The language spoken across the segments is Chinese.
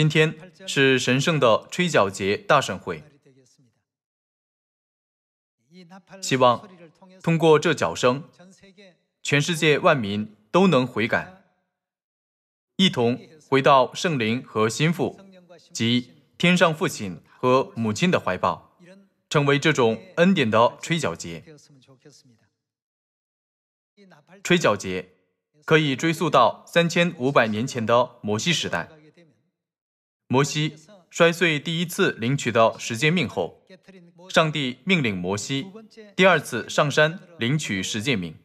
今天是神圣的吹角节大盛会，希望通过这角声，全世界万民都能悔改，一同回到圣灵和心腹及天上父亲和母亲的怀抱，成为这种恩典的吹角节。吹角节可以追溯到三千五百年前的摩西时代。摩西摔碎第一次领取到十诫命后，上帝命令摩西第二次上山领取十诫命。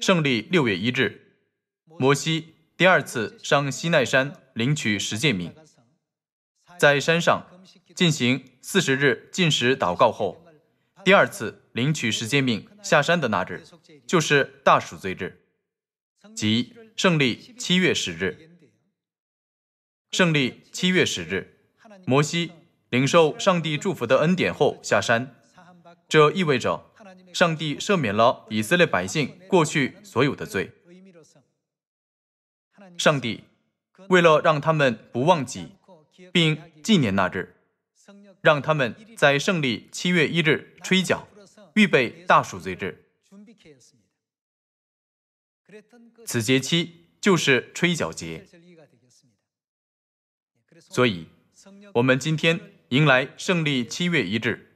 胜利六月一日，摩西第二次上西奈山领取十诫命，在山上进行四十日禁食祷告后，第二次领取十诫命下山的那日就是大暑罪日，即胜利七月十日。胜利七月十日，摩西领受上帝祝福的恩典后下山，这意味着上帝赦免了以色列百姓过去所有的罪。上帝为了让他们不忘记，并纪念那日，让他们在胜利七月一日吹角，预备大赎罪日。此节期就是吹角节。所以，我们今天迎来胜利七月一日，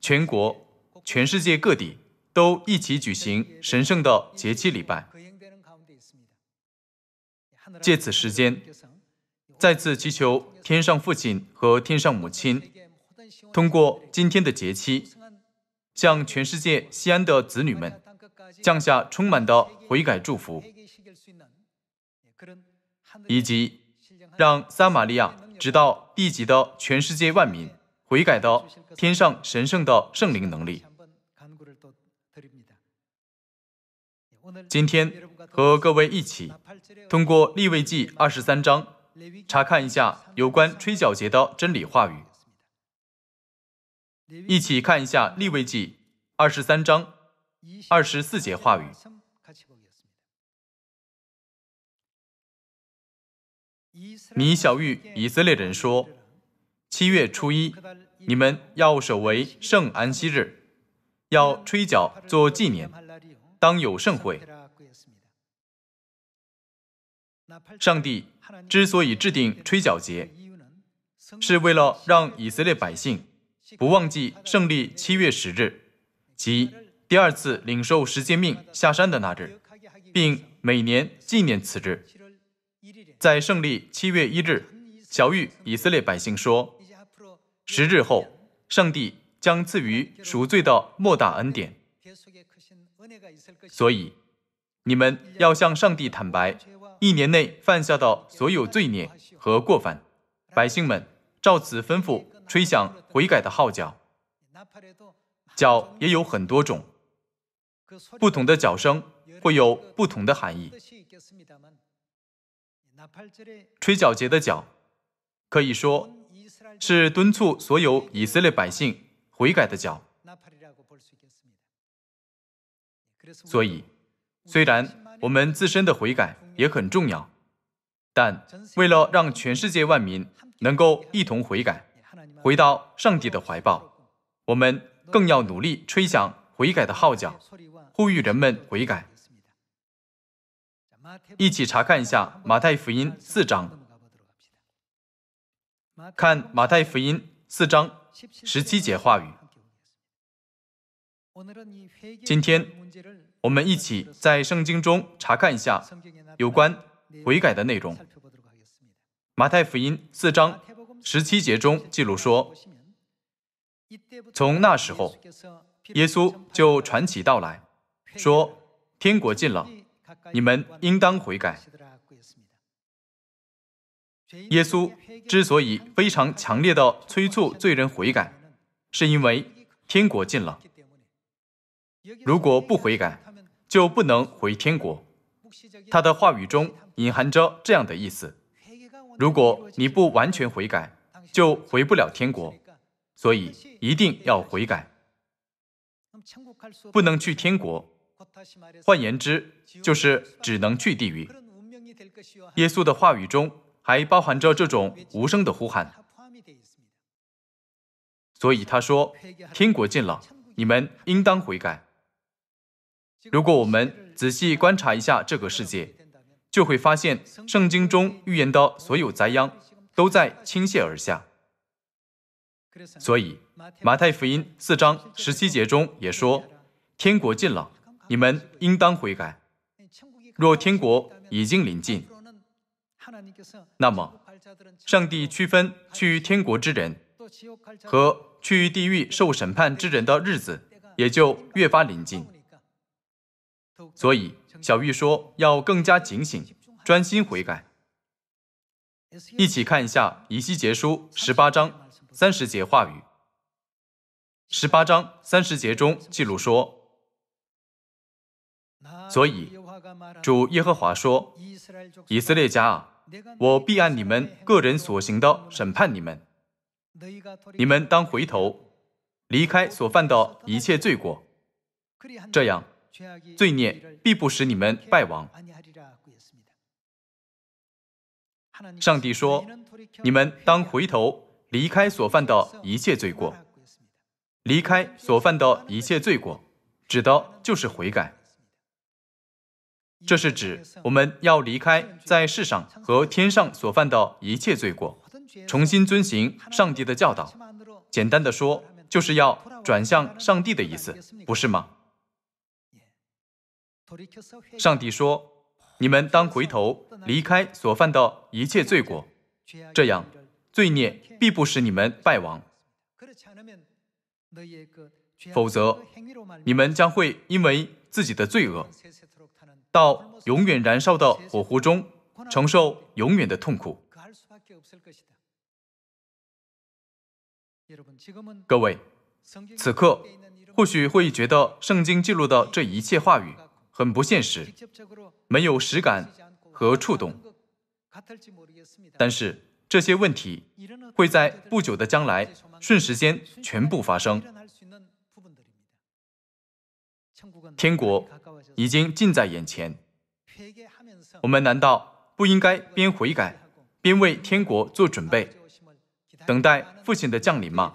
全国、全世界各地都一起举行神圣的节期礼拜。借此时间，再次祈求天上父亲和天上母亲，通过今天的节期，向全世界西安的子女们降下充满的悔改祝福，以及。让撒玛利亚直到地极的全世界万民悔改到天上神圣的圣灵能力。今天和各位一起通过立位记二十三章查看一下有关吹角节的真理话语，一起看一下立位记二十三章二十四节话语。米小玉，以色列人说：“七月初一，你们要守为圣安息日，要吹角做纪念，当有盛会。上帝之所以制定吹角节，是为了让以色列百姓不忘记胜利七月十日，即第二次领受十诫命下山的那日，并每年纪念此日。”在胜利七月一日，小玉以色列百姓说：“十日后，上帝将赐予赎罪的莫大恩典。所以，你们要向上帝坦白一年内犯下的所有罪孽和过犯。百姓们照此吩咐，吹响悔改的号角。角也有很多种，不同的角声会有不同的含义。”吹角节的角，可以说是敦促所有以色列百姓悔改的角。所以，虽然我们自身的悔改也很重要，但为了让全世界万民能够一同悔改，回到上帝的怀抱，我们更要努力吹响悔改的号角，呼吁人们悔改。一起查看一下《马太福音》四章，看《马太福音》四章十七节话语。今天，我们一起在圣经中查看一下有关悔改的内容。《马太福音》四章十七节中记录说：“从那时候，耶稣就传起道来，说天国近了。”你们应当悔改。耶稣之所以非常强烈的催促罪人悔改，是因为天国近了。如果不悔改，就不能回天国。他的话语中隐含着这样的意思：如果你不完全悔改，就回不了天国。所以一定要悔改，不能去天国。换言之，就是只能去地狱。耶稣的话语中还包含着这种无声的呼喊，所以他说：“天国近了，你们应当悔改。”如果我们仔细观察一下这个世界，就会发现圣经中预言的所有灾殃都在倾泻而下。所以，马太福音四章十七节中也说：“天国近了。”你们应当悔改。若天国已经临近，那么上帝区分去天国之人和去地狱受审判之人的日子也就越发临近。所以小玉说要更加警醒，专心悔改。一起看一下以西结书十八章三十节话语。十八章三十节中记录说。所以，主耶和华说：“以色列家啊，我必按你们个人所行的审判你们。你们当回头，离开所犯的一切罪过，这样，罪孽必不使你们败亡。”上帝说：“你们当回头，离开所犯的一切罪过，离开所犯的一切罪过，指的就是悔改。”这是指我们要离开在世上和天上所犯的一切罪过，重新遵行上帝的教导。简单的说，就是要转向上帝的意思，不是吗？上帝说：“你们当回头，离开所犯的一切罪过，这样罪孽必不使你们败亡；否则，你们将会因为自己的罪恶。”到永远燃烧的火湖中承受永远的痛苦。各位，此刻或许会觉得圣经记录的这一切话语很不现实，没有实感和触动。但是这些问题会在不久的将来顺时间全部发生。天国已经近在眼前，我们难道不应该边悔改边为天国做准备，等待父亲的降临吗？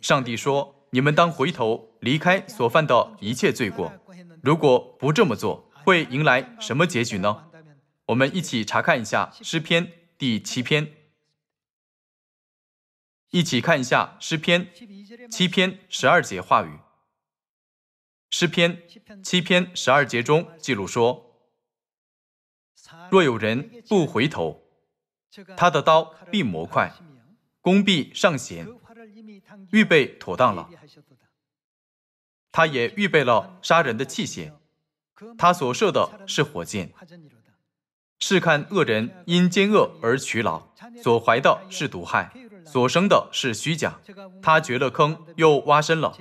上帝说：“你们当回头，离开所犯的一切罪过。如果不这么做，会迎来什么结局呢？”我们一起查看一下诗篇第七篇，一起看一下诗篇七篇十二节话语。诗篇七篇十二节中记录说：“若有人不回头，他的刀必磨快，弓必上弦，预备妥当了。他也预备了杀人的器械。他所射的是火箭。试看恶人因奸恶而取老，所怀的是毒害。”所生的是虚假，他掘了坑又挖深了，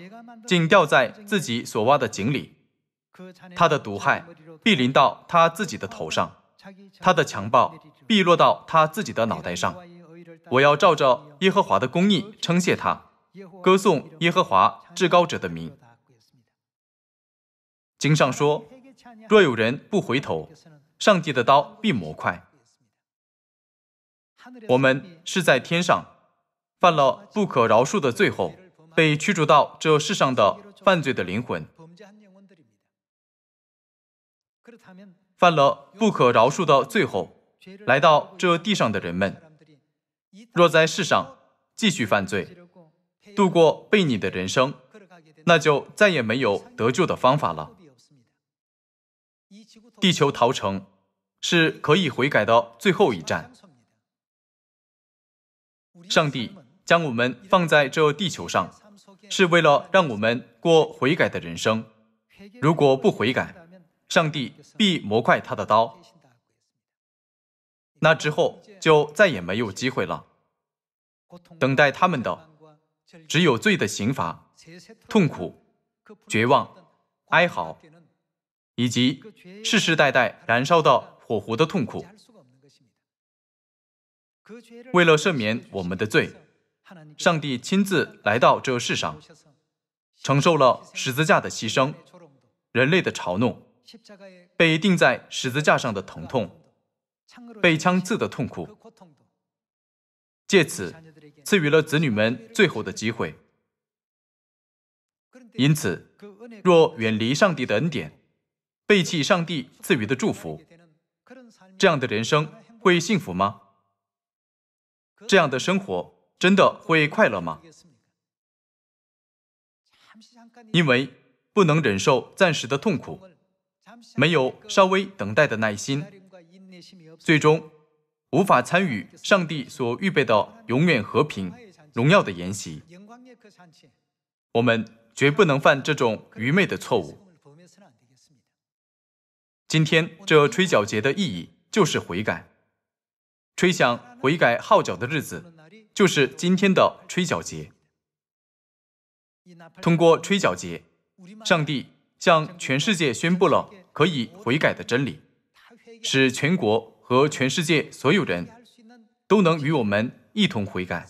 竟掉在自己所挖的井里。他的毒害必临到他自己的头上，他的强暴必落到他自己的脑袋上。我要照着耶和华的公义称谢他，歌颂耶和华至高者的名。经上说：若有人不回头，上帝的刀必磨快。我们是在天上。犯了不可饶恕的罪后，被驱逐到这世上的犯罪的灵魂；犯了不可饶恕的罪后，来到这地上的人们，若在世上继续犯罪，度过被你的人生，那就再也没有得救的方法了。地球逃城是可以悔改的最后一站，上帝。将我们放在这地球上，是为了让我们过悔改的人生。如果不悔改，上帝必磨快他的刀。那之后就再也没有机会了。等待他们的只有罪的刑罚、痛苦、绝望、哀嚎，以及世世代代燃烧的火湖的痛苦。为了赦免我们的罪。上帝亲自来到这世上，承受了十字架的牺牲，人类的嘲弄，被钉在十字架上的疼痛，被枪刺的痛苦，借此赐予了子女们最后的机会。因此，若远离上帝的恩典，背弃上帝赐予的祝福，这样的人生会幸福吗？这样的生活？真的会快乐吗？因为不能忍受暂时的痛苦，没有稍微等待的耐心，最终无法参与上帝所预备的永远和平、荣耀的筵席。我们绝不能犯这种愚昧的错误。今天这吹角节的意义就是悔改，吹响悔改号角的日子。就是今天的吹角节。通过吹角节，上帝向全世界宣布了可以悔改的真理，使全国和全世界所有人都能与我们一同悔改。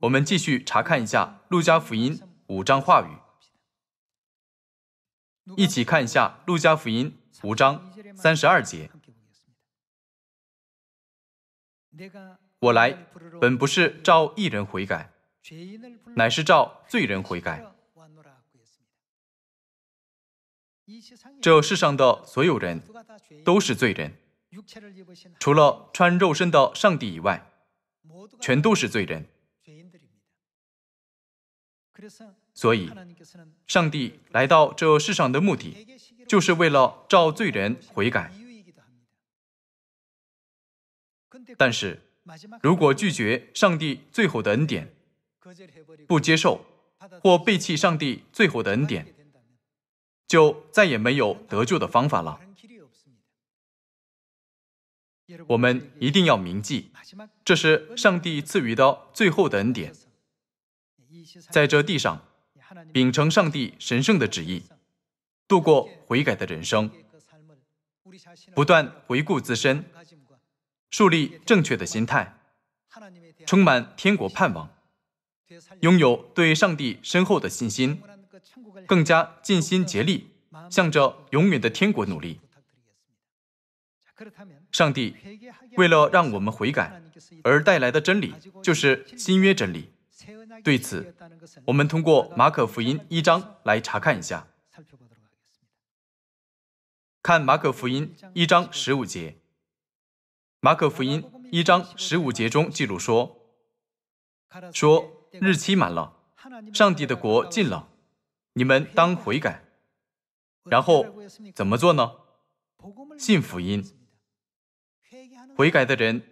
我们继续查看一下《路加福音》五章话语，一起看一下《路加福音》五章三十二节。我来本不是召一人悔改，乃是召罪人悔改。这世上的所有人都是罪人，除了穿肉身的上帝以外，全都是罪人。所以，上帝来到这世上的目的，就是为了召罪人悔改。但是，如果拒绝上帝最后的恩典，不接受或背弃上帝最后的恩典，就再也没有得救的方法了。我们一定要铭记，这是上帝赐予的最后的恩典。在这地上，秉承上帝神圣的旨意，度过悔改的人生，不断回顾自身。树立正确的心态，充满天国盼望，拥有对上帝深厚的信心，更加尽心竭力，向着永远的天国努力。上帝为了让我们悔改而带来的真理就是新约真理。对此，我们通过马可福音一章来查看一下。看马可福音一章十五节。马可福音一章十五节中记录说：“说日期满了，上帝的国近了，你们当悔改。”然后怎么做呢？信福音。悔改的人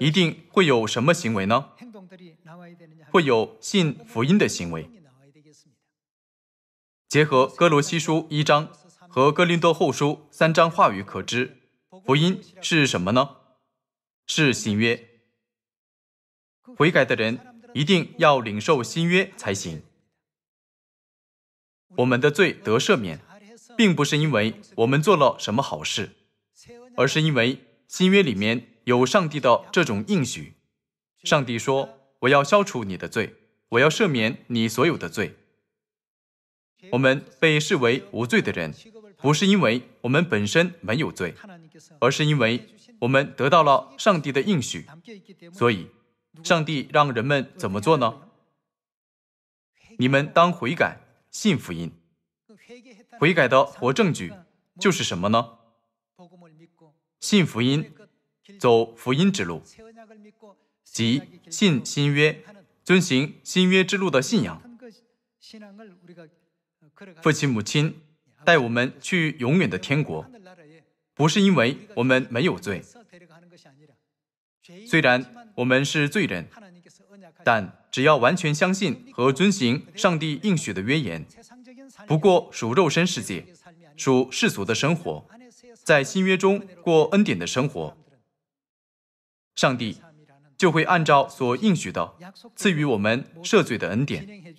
一定会有什么行为呢？会有信福音的行为。结合哥罗西书一章和哥林多后书三章话语可知，福音是什么呢？是新约，悔改的人一定要领受新约才行。我们的罪得赦免，并不是因为我们做了什么好事，而是因为新约里面有上帝的这种应许。上帝说：“我要消除你的罪，我要赦免你所有的罪。”我们被视为无罪的人，不是因为我们本身没有罪，而是因为。我们得到了上帝的应许，所以，上帝让人们怎么做呢？你们当悔改，信福音。悔改的活证据就是什么呢？信福音，走福音之路，即信新约，遵行新约之路的信仰。父亲母亲带我们去永远的天国。不是因为我们没有罪，虽然我们是罪人，但只要完全相信和遵行上帝应许的约言，不过属肉身世界、属世俗的生活，在新约中过恩典的生活，上帝就会按照所应许的，赐予我们赦罪的恩典，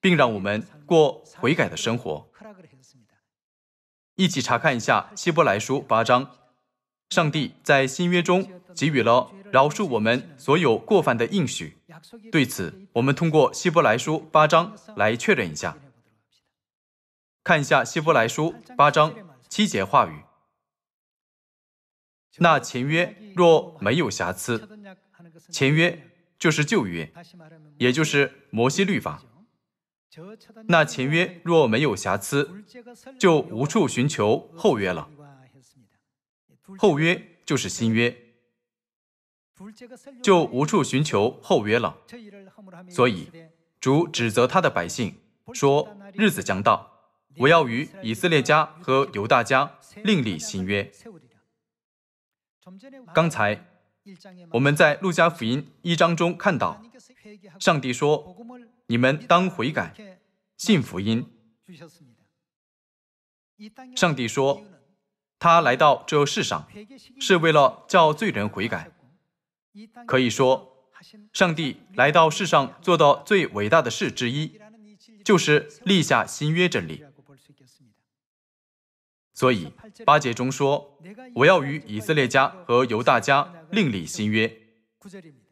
并让我们过悔改的生活。一起查看一下希伯来书八章，上帝在新约中给予了饶恕我们所有过犯的应许。对此，我们通过希伯来书八章来确认一下。看一下希伯来书八章七节话语，那前约若没有瑕疵，前约就是旧约，也就是摩西律法。那前约若没有瑕疵，就无处寻求后约了。后约就是新约，就无处寻求后约了。所以主指责他的百姓说：“日子将到，我要与以色列家和犹大家另立新约。”刚才我们在路加福音一章中看到，上帝说。你们当悔改，信福音。上帝说，他来到这世上是为了叫罪人悔改。可以说，上帝来到世上做的最伟大的事之一，就是立下新约真理。所以八节中说，我要与以色列家和犹大家另立新约。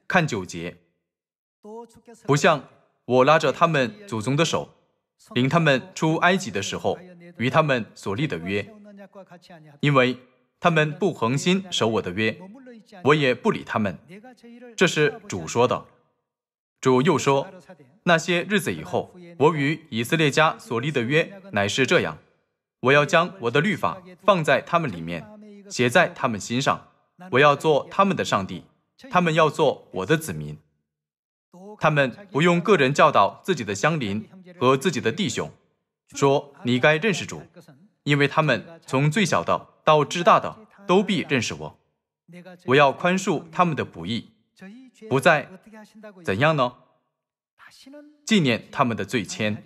看九节，不像。我拉着他们祖宗的手，领他们出埃及的时候，与他们所立的约，因为他们不恒心守我的约，我也不理他们。这是主说的。主又说：那些日子以后，我与以色列家所立的约乃是这样：我要将我的律法放在他们里面，写在他们心上；我要做他们的上帝，他们要做我的子民。他们不用个人教导自己的乡邻和自己的弟兄，说：“你该认识主，因为他们从最小的到至大的都必认识我。我要宽恕他们的不义，不再怎样呢？纪念他们的罪愆。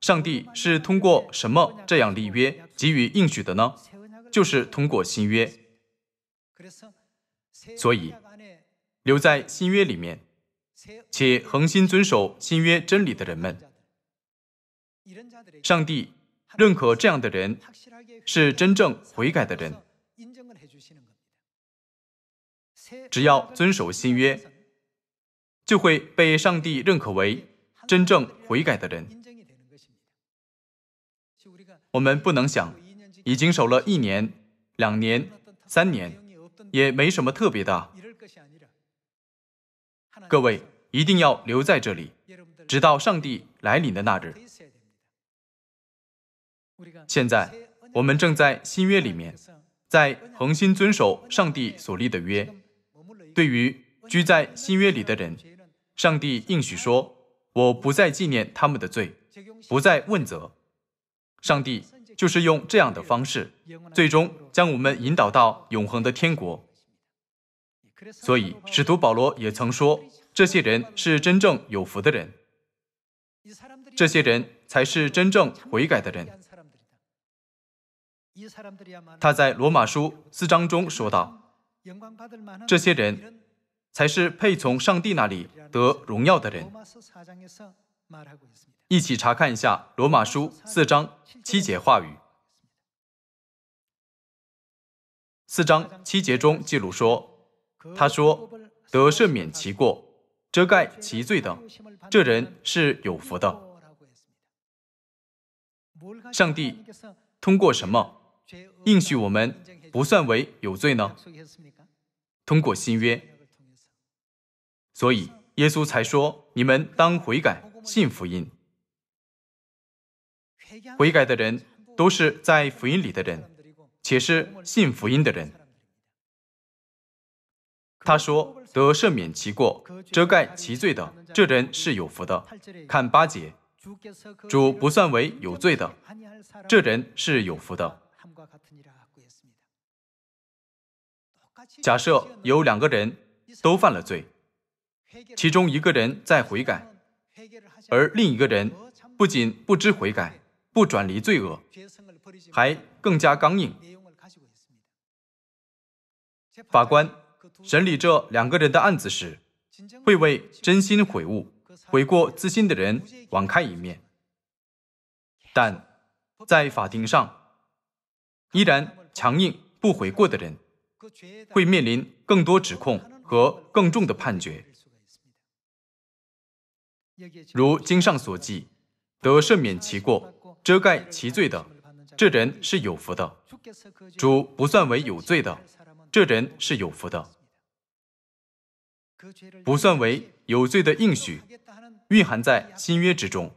上帝是通过什么这样立约给予应许的呢？就是通过新约。所以。”留在新约里面，且恒心遵守新约真理的人们，上帝认可这样的人是真正悔改的人。只要遵守新约，就会被上帝认可为真正悔改的人。我们不能想，已经守了一年、两年、三年，也没什么特别的。各位一定要留在这里，直到上帝来临的那日。现在我们正在新约里面，在恒心遵守上帝所立的约。对于居在新约里的人，上帝应许说：“我不再纪念他们的罪，不再问责。”上帝就是用这样的方式，最终将我们引导到永恒的天国。所以，使徒保罗也曾说。这些人是真正有福的人，这些人才是真正悔改的人。他在罗马书四章中说道：“这些人才是配从上帝那里得荣耀的人。”一起查看一下罗马书四章七节话语。四章七节中记录说：“他说得赦免其过。”遮盖其罪的，这人是有福的。上帝通过什么应许我们不算为有罪呢？通过新约。所以耶稣才说：“你们当悔改，信福音。”悔改的人都是在福音里的人，且是信福音的人。他说：“得赦免其过，遮盖其罪的，这人是有福的。看八节，主不算为有罪的，这人是有福的。”假设有两个人都犯了罪，其中一个人在悔改，而另一个人不仅不知悔改，不转离罪恶，还更加刚硬。法官。审理这两个人的案子时，会为真心悔悟、悔过自新的人网开一面，但在法庭上依然强硬不悔过的人，会面临更多指控和更重的判决。如经上所记，得赦免其过、遮盖其罪的，这人是有福的；主不算为有罪的，这人是有福的。不算为有罪的应许，蕴含在新约之中。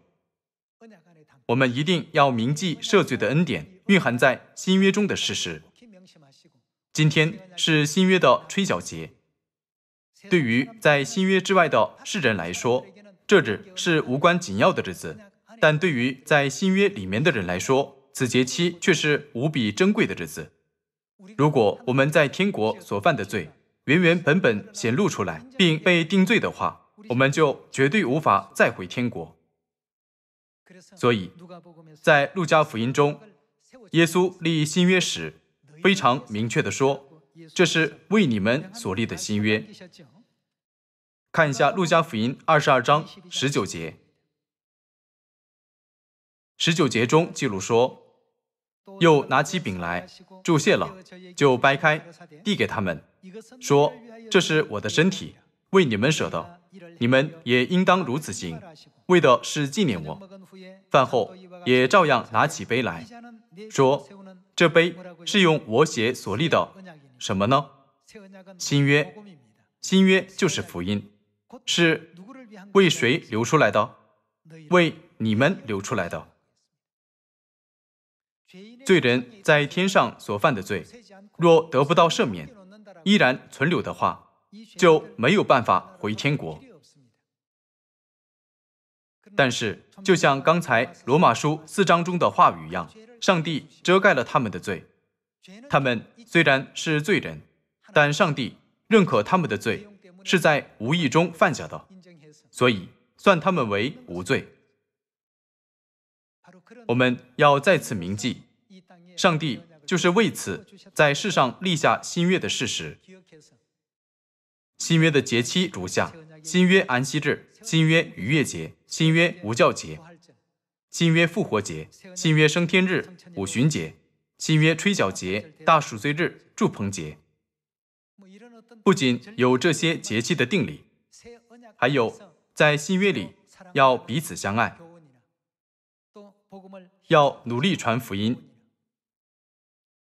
我们一定要铭记赦罪的恩典，蕴含在新约中的事实。今天是新约的吹角节。对于在新约之外的世人来说，这日是无关紧要的日子；但对于在新约里面的人来说，此节期却是无比珍贵的日子。如果我们在天国所犯的罪，原原本本显露出来并被定罪的话，我们就绝对无法再回天国。所以，在路加福音中，耶稣立新约时非常明确的说：“这是为你们所立的新约。”看一下路加福音二十二章十九节，十九节中记录说：“又拿起饼来，注谢了，就掰开，递给他们。”说：“这是我的身体，为你们舍的，你们也应当如此行，为的是纪念我。”饭后也照样拿起杯来，说：“这杯是用我血所立的什么呢？新约，新约就是福音，是为谁流出来的？为你们流出来的。罪人在天上所犯的罪，若得不到赦免。”依然存留的话，就没有办法回天国。但是，就像刚才罗马书四章中的话语一样，上帝遮盖了他们的罪。他们虽然是罪人，但上帝认可他们的罪是在无意中犯下的，所以算他们为无罪。我们要再次铭记，上帝。就是为此，在世上立下新约的事实。新约的节期如下：新约安息日、新约逾越节、新约无酵节、新约复活节、新约升天日、五旬节、新约吹角节、大赎罪日、祝棚节。不仅有这些节气的定理，还有在新约里要彼此相爱，要努力传福音。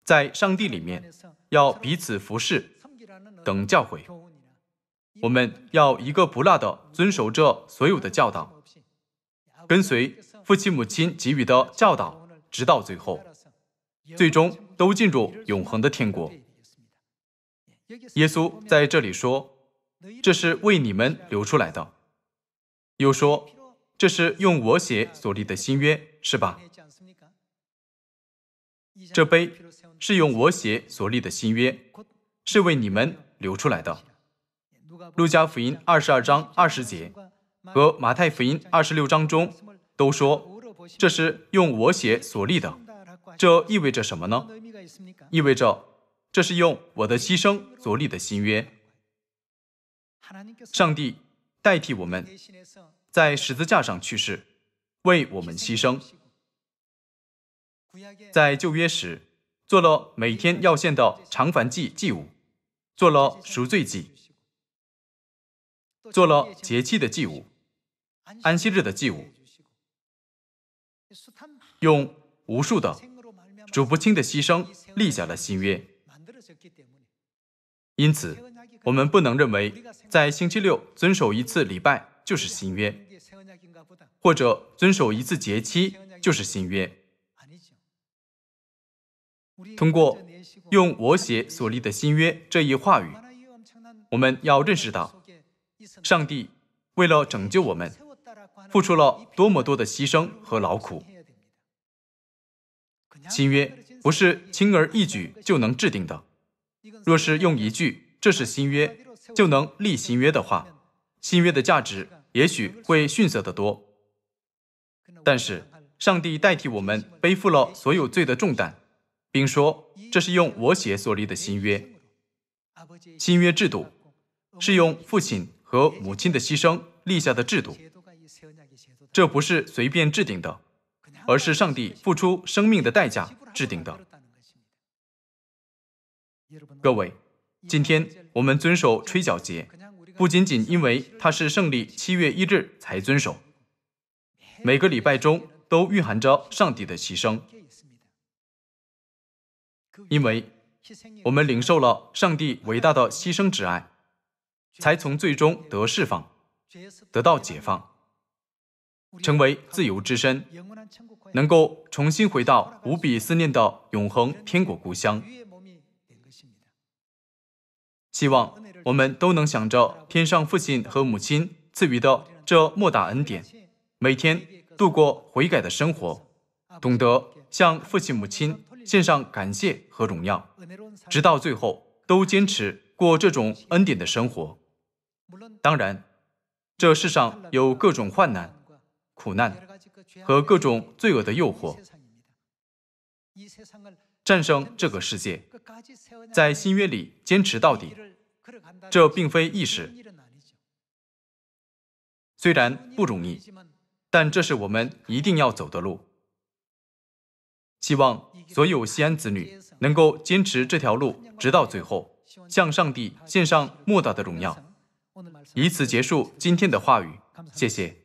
在上帝里面，要彼此服侍，等教诲。我们要一个不落的遵守这所有的教导，跟随父亲母亲给予的教导，直到最后，最终都进入永恒的天国。耶稣在这里说：“这是为你们留出来的。”又说：“这是用我血所立的新约，是吧？”这碑是用我血所立的新约，是为你们留出来的。路加福音二十二章二十节和马太福音二十六章中都说，这是用我血所立的。这意味着什么呢？意味着这是用我的牺牲所立的新约。上帝代替我们在十字架上去世，为我们牺牲。在旧约时，做了每天要献的长燔祭祭物，做了赎罪祭，做了节气的祭物，安息日的祭物，用无数的、数不清的牺牲立下了新约。因此，我们不能认为在星期六遵守一次礼拜就是新约，或者遵守一次节期就是新约。通过用“我写所立的新约”这一话语，我们要认识到，上帝为了拯救我们，付出了多么多的牺牲和劳苦。新约不是轻而易举就能制定的。若是用一句“这是新约”就能立新约的话，新约的价值也许会逊色得多。但是，上帝代替我们背负了所有罪的重担。并说：“这是用我血所立的新约。新约制度是用父亲和母亲的牺牲立下的制度，这不是随便制定的，而是上帝付出生命的代价制定的。各位，今天我们遵守吹角节，不仅仅因为它是胜利七月一日才遵守，每个礼拜中都蕴含着上帝的牺牲。”因为我们领受了上帝伟大的牺牲之爱，才从最终得释放，得到解放，成为自由之身，能够重新回到无比思念的永恒天国故乡。希望我们都能想着天上父亲和母亲赐予的这莫大恩典，每天度过悔改的生活，懂得向父亲母亲。献上感谢和荣耀，直到最后都坚持过这种恩典的生活。当然，这世上有各种患难、苦难和各种罪恶的诱惑。战胜这个世界，在新约里坚持到底，这并非易事。虽然不容易，但这是我们一定要走的路。希望所有西安子女能够坚持这条路，直到最后，向上帝献上莫大的荣耀，以此结束今天的话语。谢谢。